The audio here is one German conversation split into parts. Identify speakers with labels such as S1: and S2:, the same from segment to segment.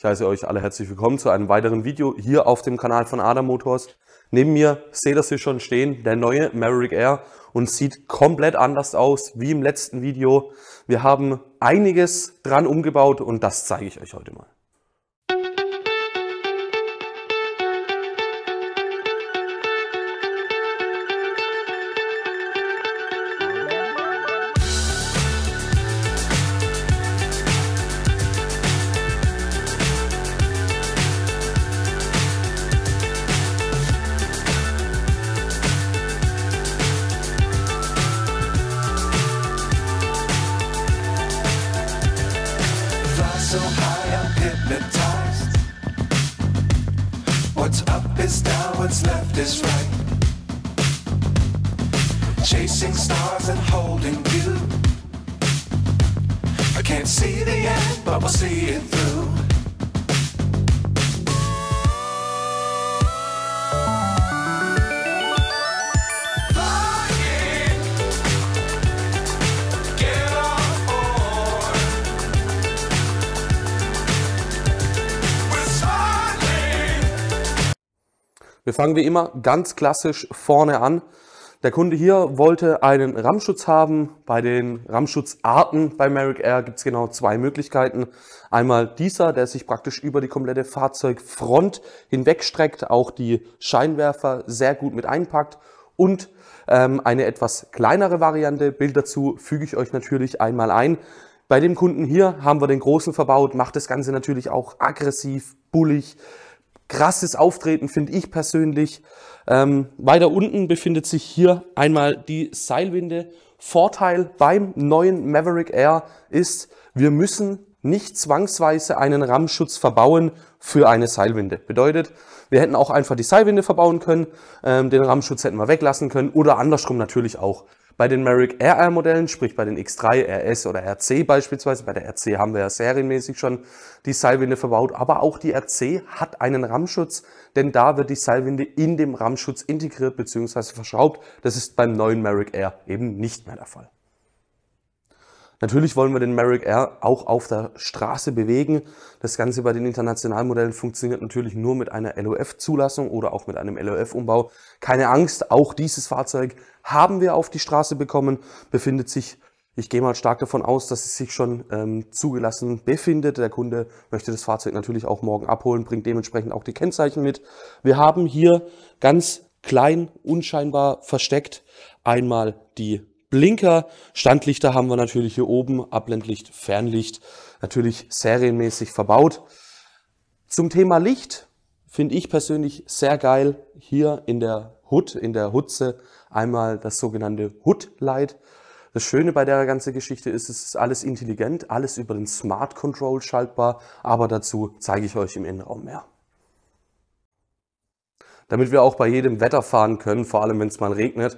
S1: Ich heiße euch alle herzlich willkommen zu einem weiteren Video hier auf dem Kanal von Ada Motors. Neben mir seht ihr sie schon stehen, der neue Maverick Air und sieht komplett anders aus wie im letzten Video. Wir haben einiges dran umgebaut und das zeige ich euch heute mal. chasing stars and holding you. I can't see the end, but we'll see it through. Wir fangen wie immer ganz klassisch vorne an. Der Kunde hier wollte einen Rammschutz haben. Bei den Rammschutzarten bei Merrick Air gibt es genau zwei Möglichkeiten. Einmal dieser, der sich praktisch über die komplette Fahrzeugfront hinwegstreckt, auch die Scheinwerfer sehr gut mit einpackt und ähm, eine etwas kleinere Variante. Bild dazu füge ich euch natürlich einmal ein. Bei dem Kunden hier haben wir den großen verbaut, macht das Ganze natürlich auch aggressiv, bullig, krasses Auftreten finde ich persönlich. Ähm, weiter unten befindet sich hier einmal die Seilwinde. Vorteil beim neuen Maverick Air ist, wir müssen nicht zwangsweise einen Rammschutz verbauen für eine Seilwinde. Bedeutet, wir hätten auch einfach die Seilwinde verbauen können, ähm, den Rammschutz hätten wir weglassen können oder andersrum natürlich auch. Bei den Merrick RR Modellen, sprich bei den X3, RS oder RC beispielsweise, bei der RC haben wir ja serienmäßig schon die Seilwinde verbaut, aber auch die RC hat einen Rammschutz, denn da wird die Seilwinde in dem Rammschutz integriert bzw. verschraubt. Das ist beim neuen Merrick Air eben nicht mehr der Fall. Natürlich wollen wir den Merrick Air auch auf der Straße bewegen. Das Ganze bei den Internationalmodellen funktioniert natürlich nur mit einer LOF-Zulassung oder auch mit einem LOF-Umbau. Keine Angst, auch dieses Fahrzeug haben wir auf die Straße bekommen, befindet sich ich gehe mal stark davon aus, dass es sich schon ähm, zugelassen befindet. Der Kunde möchte das Fahrzeug natürlich auch morgen abholen, bringt dementsprechend auch die Kennzeichen mit. Wir haben hier ganz klein, unscheinbar versteckt einmal die Blinker, Standlichter haben wir natürlich hier oben, Abblendlicht, Fernlicht, natürlich serienmäßig verbaut. Zum Thema Licht finde ich persönlich sehr geil hier in der Hut, in der Hutze einmal das sogenannte Hood Light. Das Schöne bei der ganzen Geschichte ist, es ist alles intelligent, alles über den Smart Control schaltbar, aber dazu zeige ich euch im Innenraum mehr. Damit wir auch bei jedem Wetter fahren können, vor allem wenn es mal regnet,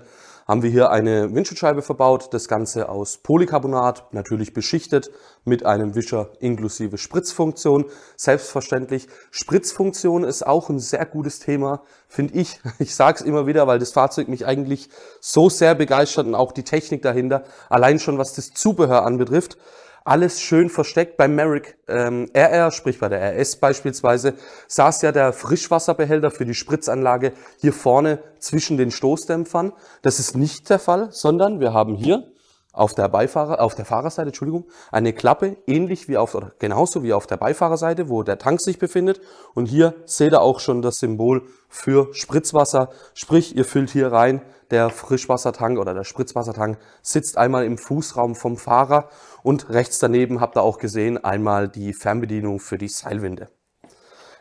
S1: haben wir hier eine Windschutzscheibe verbaut, das Ganze aus Polycarbonat, natürlich beschichtet mit einem Wischer inklusive Spritzfunktion, selbstverständlich. Spritzfunktion ist auch ein sehr gutes Thema, finde ich. Ich sage es immer wieder, weil das Fahrzeug mich eigentlich so sehr begeistert und auch die Technik dahinter, allein schon was das Zubehör anbetrifft alles schön versteckt. Beim Merrick ähm, RR, sprich bei der RS beispielsweise, saß ja der Frischwasserbehälter für die Spritzanlage hier vorne zwischen den Stoßdämpfern. Das ist nicht der Fall, sondern wir haben hier auf der Beifahrer, auf der Fahrerseite, Entschuldigung, eine Klappe, ähnlich wie auf, oder genauso wie auf der Beifahrerseite, wo der Tank sich befindet. Und hier seht ihr auch schon das Symbol für Spritzwasser. Sprich, ihr füllt hier rein, der Frischwassertank oder der Spritzwassertank sitzt einmal im Fußraum vom Fahrer und rechts daneben habt ihr auch gesehen einmal die Fernbedienung für die Seilwinde.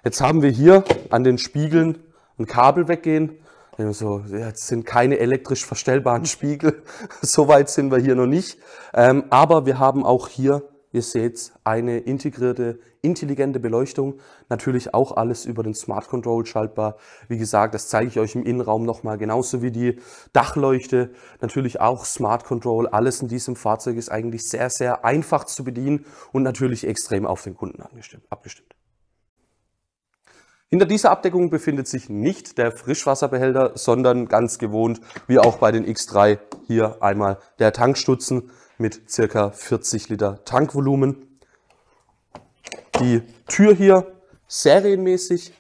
S1: Jetzt haben wir hier an den Spiegeln ein Kabel weggehen so, jetzt sind keine elektrisch verstellbaren Spiegel, so weit sind wir hier noch nicht. Ähm, aber wir haben auch hier, ihr seht, eine integrierte, intelligente Beleuchtung. Natürlich auch alles über den Smart Control schaltbar. Wie gesagt, das zeige ich euch im Innenraum nochmal, genauso wie die Dachleuchte. Natürlich auch Smart Control. Alles in diesem Fahrzeug ist eigentlich sehr, sehr einfach zu bedienen und natürlich extrem auf den Kunden abgestimmt. Hinter dieser Abdeckung befindet sich nicht der Frischwasserbehälter, sondern ganz gewohnt, wie auch bei den X3, hier einmal der Tankstutzen mit circa 40 Liter Tankvolumen. Die Tür hier serienmäßig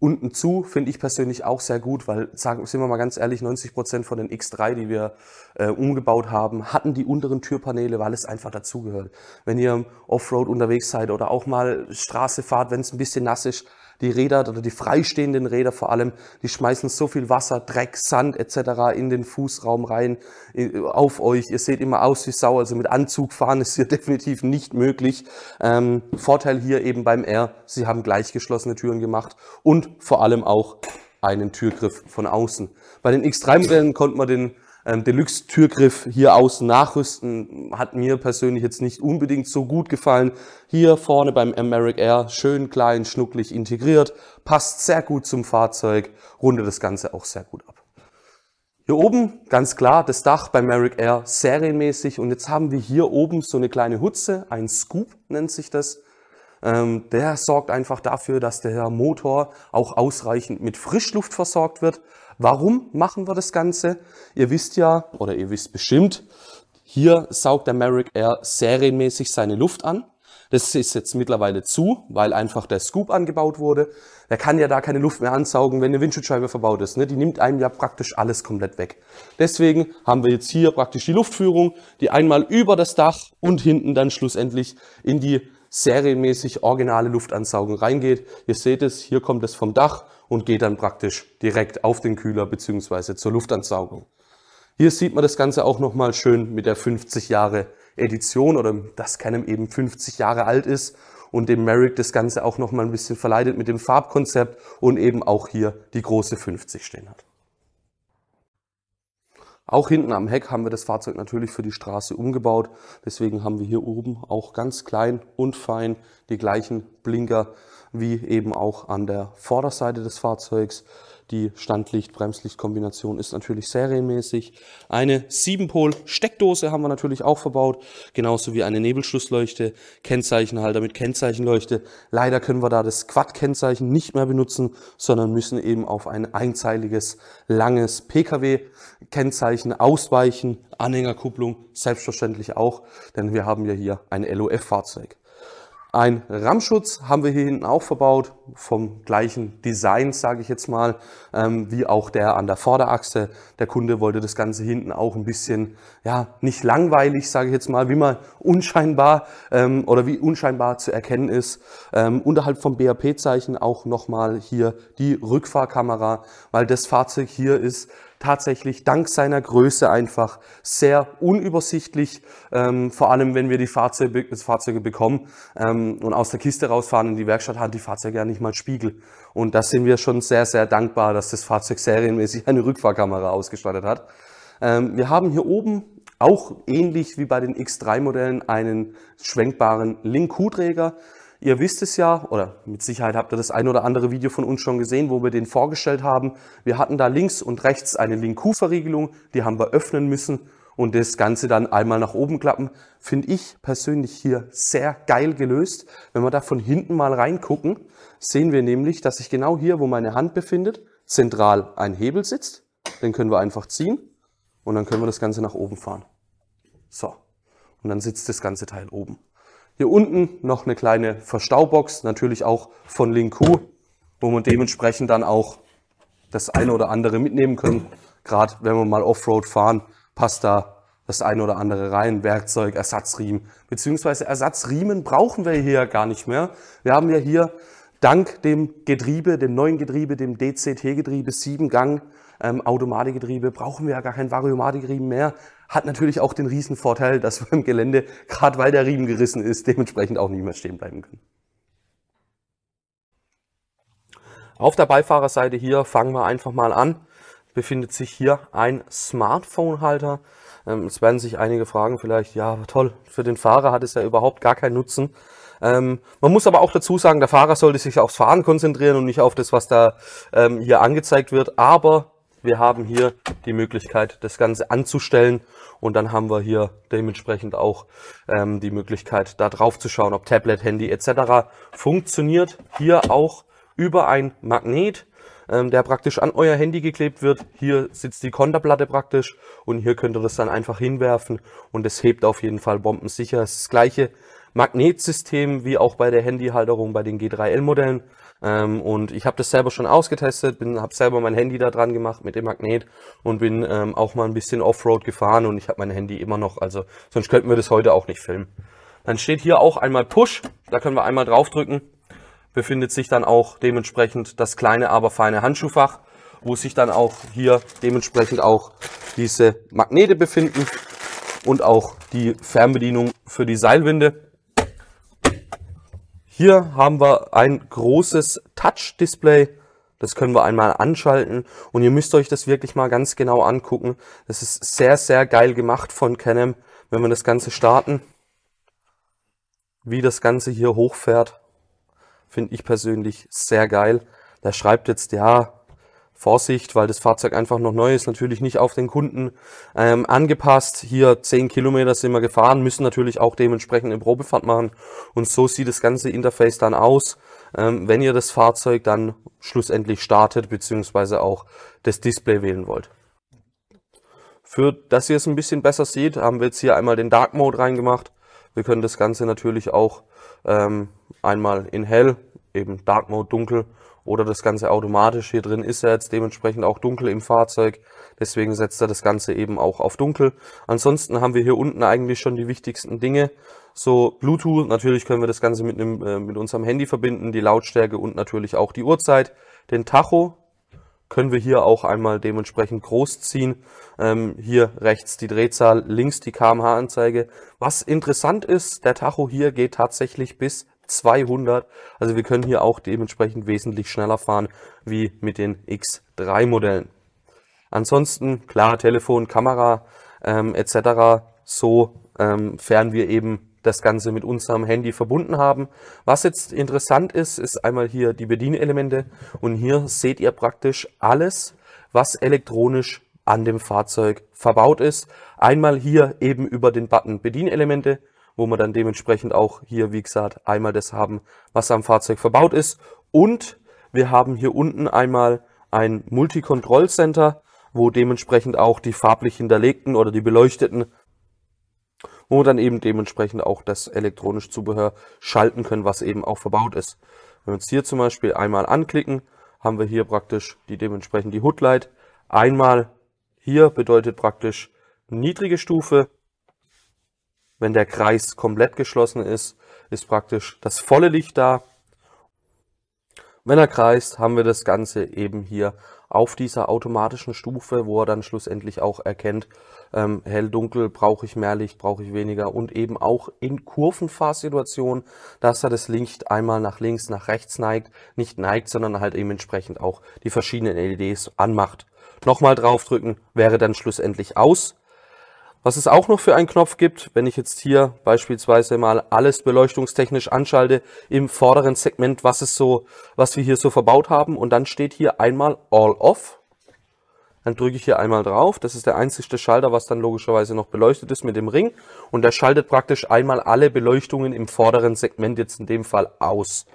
S1: unten zu, finde ich persönlich auch sehr gut, weil, sagen, sind wir mal ganz ehrlich, 90% Prozent von den X3, die wir äh, umgebaut haben, hatten die unteren Türpaneele, weil es einfach dazugehört. Wenn ihr Offroad unterwegs seid oder auch mal Straße fahrt, wenn es ein bisschen nass ist, die Räder oder die freistehenden Räder vor allem, die schmeißen so viel Wasser, Dreck, Sand etc. in den Fußraum rein, auf euch. Ihr seht immer aus wie Sau, also mit Anzug fahren ist hier definitiv nicht möglich. Ähm, Vorteil hier eben beim R, sie haben gleich geschlossene Türen gemacht und vor allem auch einen Türgriff von außen. Bei den X3-Modellen konnte man den ähm, Deluxe-Türgriff hier außen nachrüsten hat mir persönlich jetzt nicht unbedingt so gut gefallen. Hier vorne beim Americ Air schön klein, schnucklig integriert, passt sehr gut zum Fahrzeug, rundet das Ganze auch sehr gut ab. Hier oben, ganz klar, das Dach bei Merrick Air serienmäßig und jetzt haben wir hier oben so eine kleine Hutze, ein Scoop nennt sich das. Ähm, der sorgt einfach dafür, dass der Motor auch ausreichend mit Frischluft versorgt wird. Warum machen wir das Ganze? Ihr wisst ja, oder ihr wisst bestimmt, hier saugt der Merrick Air serienmäßig seine Luft an. Das ist jetzt mittlerweile zu, weil einfach der Scoop angebaut wurde. Er kann ja da keine Luft mehr ansaugen, wenn eine Windschutzscheibe verbaut ist. Ne? Die nimmt einem ja praktisch alles komplett weg. Deswegen haben wir jetzt hier praktisch die Luftführung, die einmal über das Dach und hinten dann schlussendlich in die serienmäßig originale Luftansaugung reingeht. Ihr seht es, hier kommt es vom Dach und geht dann praktisch direkt auf den Kühler bzw. zur Luftansaugung. Hier sieht man das Ganze auch nochmal schön mit der 50 Jahre Edition oder dass Canem eben 50 Jahre alt ist und dem Merrick das Ganze auch nochmal ein bisschen verleitet mit dem Farbkonzept und eben auch hier die große 50 stehen hat. Auch hinten am Heck haben wir das Fahrzeug natürlich für die Straße umgebaut. Deswegen haben wir hier oben auch ganz klein und fein die gleichen Blinker wie eben auch an der Vorderseite des Fahrzeugs. Die Standlicht-Bremslicht-Kombination ist natürlich serienmäßig. Eine 7-Pol-Steckdose haben wir natürlich auch verbaut, genauso wie eine Nebelschlussleuchte, Kennzeichenhalter mit Kennzeichenleuchte. Leider können wir da das Quad-Kennzeichen nicht mehr benutzen, sondern müssen eben auf ein einzeiliges, langes Pkw-Kennzeichen ausweichen. Anhängerkupplung selbstverständlich auch, denn wir haben ja hier ein LOF-Fahrzeug. Ein Rammschutz haben wir hier hinten auch verbaut, vom gleichen Design, sage ich jetzt mal, ähm, wie auch der an der Vorderachse. Der Kunde wollte das Ganze hinten auch ein bisschen, ja, nicht langweilig, sage ich jetzt mal, wie man unscheinbar ähm, oder wie unscheinbar zu erkennen ist. Ähm, unterhalb vom BAP-Zeichen auch nochmal hier die Rückfahrkamera, weil das Fahrzeug hier ist tatsächlich dank seiner Größe einfach sehr unübersichtlich, ähm, vor allem wenn wir die Fahrzeuge, Fahrzeuge bekommen ähm, und aus der Kiste rausfahren in die Werkstatt, haben die Fahrzeuge ja nicht mal Spiegel. Und das sind wir schon sehr, sehr dankbar, dass das Fahrzeug serienmäßig eine Rückfahrkamera ausgestattet hat. Ähm, wir haben hier oben auch ähnlich wie bei den X3-Modellen einen schwenkbaren Link-Q-Träger. Ihr wisst es ja, oder mit Sicherheit habt ihr das ein oder andere Video von uns schon gesehen, wo wir den vorgestellt haben. Wir hatten da links und rechts eine Link-Q-Verriegelung, die haben wir öffnen müssen und das Ganze dann einmal nach oben klappen. Finde ich persönlich hier sehr geil gelöst. Wenn wir da von hinten mal reingucken, sehen wir nämlich, dass sich genau hier, wo meine Hand befindet, zentral ein Hebel sitzt. Den können wir einfach ziehen und dann können wir das Ganze nach oben fahren. So, und dann sitzt das ganze Teil oben. Hier unten noch eine kleine Verstaubox, natürlich auch von Linku, wo man dementsprechend dann auch das eine oder andere mitnehmen können. Gerade wenn wir mal Offroad fahren, passt da das eine oder andere rein, Werkzeug, Ersatzriemen, beziehungsweise Ersatzriemen brauchen wir hier gar nicht mehr. Wir haben ja hier dank dem Getriebe, dem neuen Getriebe, dem DCT-Getriebe sieben Gang, ähm, Automatikgetriebe, brauchen wir ja gar kein Variomatikgetriebe mehr. Hat natürlich auch den Riesenvorteil, dass wir im Gelände, gerade weil der Riemen gerissen ist, dementsprechend auch nicht mehr stehen bleiben können. Auf der Beifahrerseite hier fangen wir einfach mal an. Befindet sich hier ein Smartphone-Halter. Ähm, es werden sich einige fragen vielleicht, ja toll, für den Fahrer hat es ja überhaupt gar keinen Nutzen. Ähm, man muss aber auch dazu sagen, der Fahrer sollte sich aufs Fahren konzentrieren und nicht auf das, was da ähm, hier angezeigt wird. Aber wir haben hier die Möglichkeit, das Ganze anzustellen und dann haben wir hier dementsprechend auch ähm, die Möglichkeit, da drauf zu schauen, ob Tablet, Handy etc. funktioniert. Hier auch über ein Magnet, ähm, der praktisch an euer Handy geklebt wird. Hier sitzt die Konterplatte praktisch und hier könnt ihr das dann einfach hinwerfen und es hebt auf jeden Fall bombensicher. das gleiche Magnetsystem wie auch bei der Handyhalterung bei den G3L-Modellen. Ähm, und ich habe das selber schon ausgetestet, habe selber mein Handy da dran gemacht mit dem Magnet und bin ähm, auch mal ein bisschen Offroad gefahren und ich habe mein Handy immer noch. Also sonst könnten wir das heute auch nicht filmen. Dann steht hier auch einmal Push, da können wir einmal draufdrücken. Befindet sich dann auch dementsprechend das kleine, aber feine Handschuhfach, wo sich dann auch hier dementsprechend auch diese Magnete befinden und auch die Fernbedienung für die Seilwinde. Hier haben wir ein großes Touch-Display. Das können wir einmal anschalten und ihr müsst euch das wirklich mal ganz genau angucken. Das ist sehr, sehr geil gemacht von Canem, wenn wir das Ganze starten. Wie das Ganze hier hochfährt, finde ich persönlich sehr geil. Da schreibt jetzt, ja, Vorsicht, weil das Fahrzeug einfach noch neu ist, natürlich nicht auf den Kunden ähm, angepasst. Hier 10 Kilometer sind wir gefahren, müssen natürlich auch dementsprechend eine Probefahrt machen. Und so sieht das ganze Interface dann aus, ähm, wenn ihr das Fahrzeug dann schlussendlich startet, beziehungsweise auch das Display wählen wollt. Für dass ihr es ein bisschen besser seht, haben wir jetzt hier einmal den Dark Mode reingemacht. Wir können das Ganze natürlich auch ähm, einmal in hell, eben Dark Mode dunkel oder das Ganze automatisch. Hier drin ist er jetzt dementsprechend auch dunkel im Fahrzeug, deswegen setzt er das Ganze eben auch auf dunkel. Ansonsten haben wir hier unten eigentlich schon die wichtigsten Dinge. So Bluetooth, natürlich können wir das Ganze mit, einem, äh, mit unserem Handy verbinden, die Lautstärke und natürlich auch die Uhrzeit. Den Tacho können wir hier auch einmal dementsprechend groß ziehen. Ähm, hier rechts die Drehzahl, links die kmh-Anzeige. Was interessant ist, der Tacho hier geht tatsächlich bis 200. Also wir können hier auch dementsprechend wesentlich schneller fahren wie mit den X3 Modellen. Ansonsten, klar, Telefon, Kamera ähm, etc. So ähm, fern wir eben das Ganze mit unserem Handy verbunden haben. Was jetzt interessant ist, ist einmal hier die Bedienelemente und hier seht ihr praktisch alles, was elektronisch an dem Fahrzeug verbaut ist. Einmal hier eben über den Button Bedienelemente, wo wir dann dementsprechend auch hier, wie gesagt, einmal das haben, was am Fahrzeug verbaut ist. Und wir haben hier unten einmal ein Multikontrollcenter, wo dementsprechend auch die farblich hinterlegten oder die beleuchteten, wo wir dann eben dementsprechend auch das elektronische Zubehör schalten können, was eben auch verbaut ist. Wenn wir uns hier zum Beispiel einmal anklicken, haben wir hier praktisch die dementsprechend die Hoodlight. Einmal hier bedeutet praktisch niedrige Stufe, wenn der Kreis komplett geschlossen ist, ist praktisch das volle Licht da. Wenn er kreist, haben wir das Ganze eben hier auf dieser automatischen Stufe, wo er dann schlussendlich auch erkennt, ähm, hell, dunkel, brauche ich mehr Licht, brauche ich weniger und eben auch in Kurvenfahrsituationen, dass er das Licht einmal nach links, nach rechts neigt, nicht neigt, sondern halt eben entsprechend auch die verschiedenen LEDs anmacht. Nochmal draufdrücken, wäre dann schlussendlich aus. Was es auch noch für einen Knopf gibt, wenn ich jetzt hier beispielsweise mal alles beleuchtungstechnisch anschalte im vorderen Segment, was es so, was wir hier so verbaut haben und dann steht hier einmal All Off. Dann drücke ich hier einmal drauf. Das ist der einzigste Schalter, was dann logischerweise noch beleuchtet ist mit dem Ring. Und der schaltet praktisch einmal alle Beleuchtungen im vorderen Segment jetzt in dem Fall aus.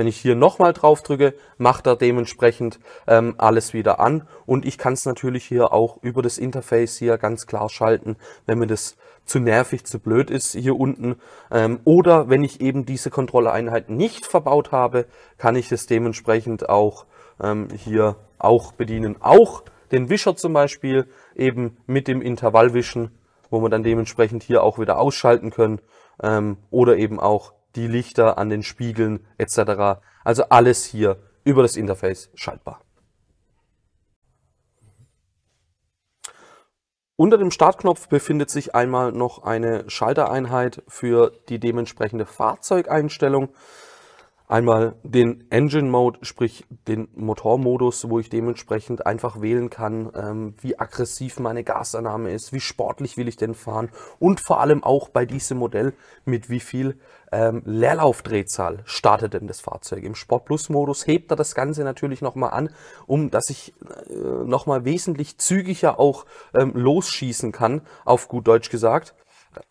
S1: Wenn ich hier nochmal drauf drücke, macht er dementsprechend ähm, alles wieder an und ich kann es natürlich hier auch über das Interface hier ganz klar schalten, wenn mir das zu nervig, zu blöd ist hier unten. Ähm, oder wenn ich eben diese Kontrolleinheit nicht verbaut habe, kann ich das dementsprechend auch ähm, hier auch bedienen. Auch den Wischer zum Beispiel eben mit dem Intervallwischen, wo wir dann dementsprechend hier auch wieder ausschalten können ähm, oder eben auch die Lichter an den Spiegeln etc. Also alles hier über das Interface schaltbar. Unter dem Startknopf befindet sich einmal noch eine Schaltereinheit für die dementsprechende Fahrzeugeinstellung. Einmal den Engine Mode, sprich den Motormodus, wo ich dementsprechend einfach wählen kann, ähm, wie aggressiv meine Gasannahme ist, wie sportlich will ich denn fahren und vor allem auch bei diesem Modell mit wie viel ähm, Leerlaufdrehzahl startet denn das Fahrzeug. Im Sport Plus Modus hebt er das Ganze natürlich nochmal an, um dass ich äh, nochmal wesentlich zügiger auch ähm, losschießen kann, auf gut Deutsch gesagt.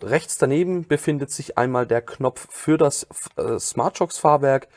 S1: Rechts daneben befindet sich einmal der Knopf für das äh, Smartshocks-Fahrwerk.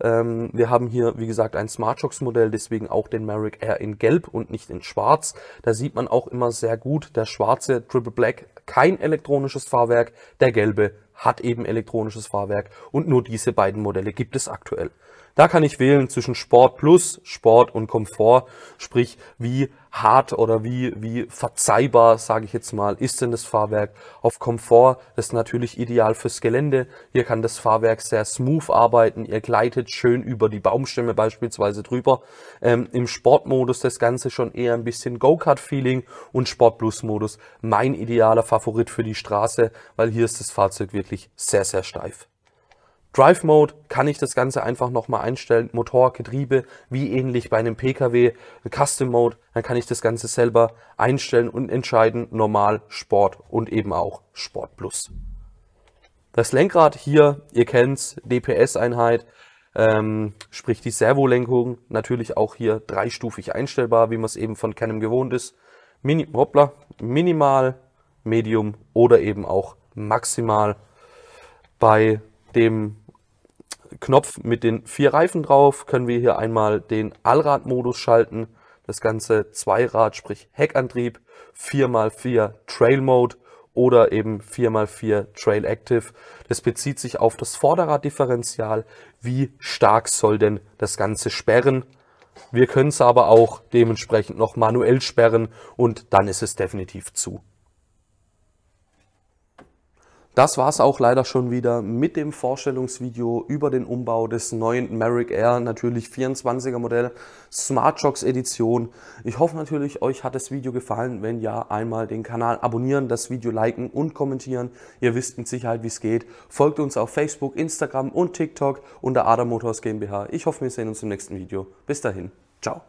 S1: Ähm, wir haben hier, wie gesagt, ein Smartshocks-Modell, deswegen auch den Merrick Air in Gelb und nicht in Schwarz. Da sieht man auch immer sehr gut, der schwarze Triple Black kein elektronisches Fahrwerk, der gelbe hat eben elektronisches Fahrwerk und nur diese beiden Modelle gibt es aktuell. Da kann ich wählen zwischen Sport Plus, Sport und Komfort, sprich wie hart oder wie, wie verzeihbar, sage ich jetzt mal, ist denn das Fahrwerk. Auf Komfort das ist natürlich ideal fürs Gelände. Hier kann das Fahrwerk sehr smooth arbeiten. Ihr gleitet schön über die Baumstämme beispielsweise drüber. Ähm, Im Sportmodus das Ganze schon eher ein bisschen Go-Kart-Feeling und Sport Plus-Modus mein idealer Favorit für die Straße, weil hier ist das Fahrzeug wirklich sehr, sehr steif. Drive Mode kann ich das Ganze einfach nochmal einstellen, Motor, Getriebe, wie ähnlich bei einem PKW, Custom Mode, dann kann ich das Ganze selber einstellen und entscheiden, normal, Sport und eben auch Sport Plus. Das Lenkrad hier, ihr kennt's, DPS-Einheit, ähm, sprich die Servolenkung, natürlich auch hier dreistufig einstellbar, wie man es eben von Canon gewohnt ist. Mini hoppla, minimal, Medium oder eben auch maximal. Bei dem Knopf mit den vier Reifen drauf können wir hier einmal den Allradmodus schalten. Das Ganze Zweirad, sprich Heckantrieb, 4x4 Trail Mode oder eben 4x4 Trail Active. Das bezieht sich auf das Vorderraddifferenzial. Wie stark soll denn das Ganze sperren? Wir können es aber auch dementsprechend noch manuell sperren und dann ist es definitiv zu. Das war es auch leider schon wieder mit dem Vorstellungsvideo über den Umbau des neuen Merrick Air, natürlich 24er Modell, Smart Shocks Edition. Ich hoffe natürlich, euch hat das Video gefallen. Wenn ja, einmal den Kanal abonnieren, das Video liken und kommentieren. Ihr wisst mit Sicherheit, wie es geht. Folgt uns auf Facebook, Instagram und TikTok unter Adam Motors GmbH. Ich hoffe, wir sehen uns im nächsten Video. Bis dahin, ciao.